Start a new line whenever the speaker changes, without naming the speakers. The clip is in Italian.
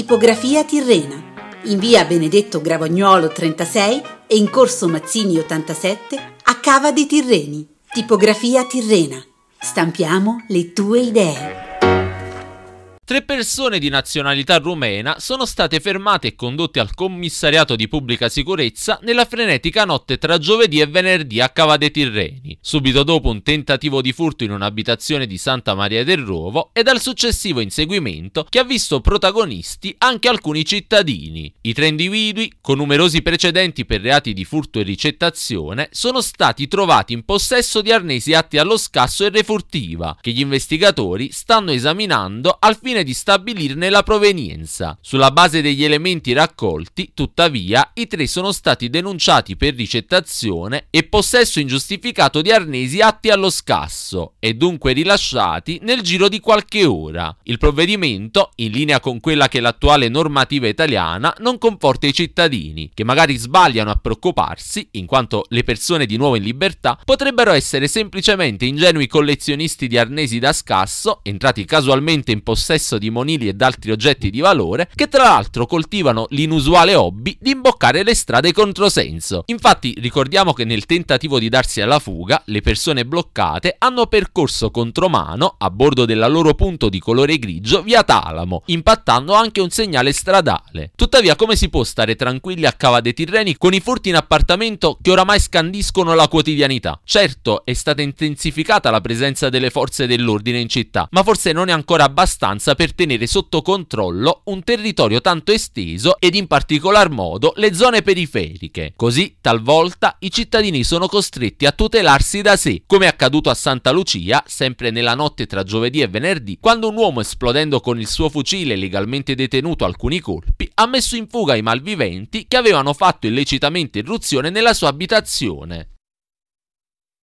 Tipografia Tirrena, in via Benedetto Gravognuolo 36 e in corso Mazzini 87 a Cava dei Tirreni. Tipografia Tirrena. Stampiamo le tue idee.
Tre persone di nazionalità rumena sono state fermate e condotte al commissariato di pubblica sicurezza nella frenetica notte tra giovedì e venerdì a Cava dei Tirreni, subito dopo un tentativo di furto in un'abitazione di Santa Maria del Ruovo e dal successivo inseguimento che ha visto protagonisti anche alcuni cittadini. I tre individui, con numerosi precedenti per reati di furto e ricettazione, sono stati trovati in possesso di arnesi atti allo scasso e refurtiva, che gli investigatori stanno esaminando al fine fine di stabilirne la provenienza. Sulla base degli elementi raccolti, tuttavia, i tre sono stati denunciati per ricettazione e possesso ingiustificato di arnesi atti allo scasso e dunque rilasciati nel giro di qualche ora. Il provvedimento, in linea con quella che è l'attuale normativa italiana, non conforta i cittadini, che magari sbagliano a preoccuparsi, in quanto le persone di nuovo in libertà potrebbero essere semplicemente ingenui collezionisti di arnesi da scasso, entrati casualmente in possesso possesso di monili ed altri oggetti di valore, che tra l'altro coltivano l'inusuale hobby di imboccare le strade controsenso. Infatti ricordiamo che nel tentativo di darsi alla fuga, le persone bloccate hanno percorso contromano, a bordo della loro punto di colore grigio, via Talamo, impattando anche un segnale stradale. Tuttavia come si può stare tranquilli a Cava dei Tirreni con i furti in appartamento che oramai scandiscono la quotidianità? Certo, è stata intensificata la presenza delle forze dell'ordine in città, ma forse non è ancora abbastanza per tenere sotto controllo un territorio tanto esteso ed in particolar modo le zone periferiche. Così talvolta i cittadini sono costretti a tutelarsi da sé, come è accaduto a Santa Lucia, sempre nella notte tra giovedì e venerdì, quando un uomo esplodendo con il suo fucile legalmente detenuto alcuni colpi ha messo in fuga i malviventi che avevano fatto illecitamente irruzione nella sua abitazione.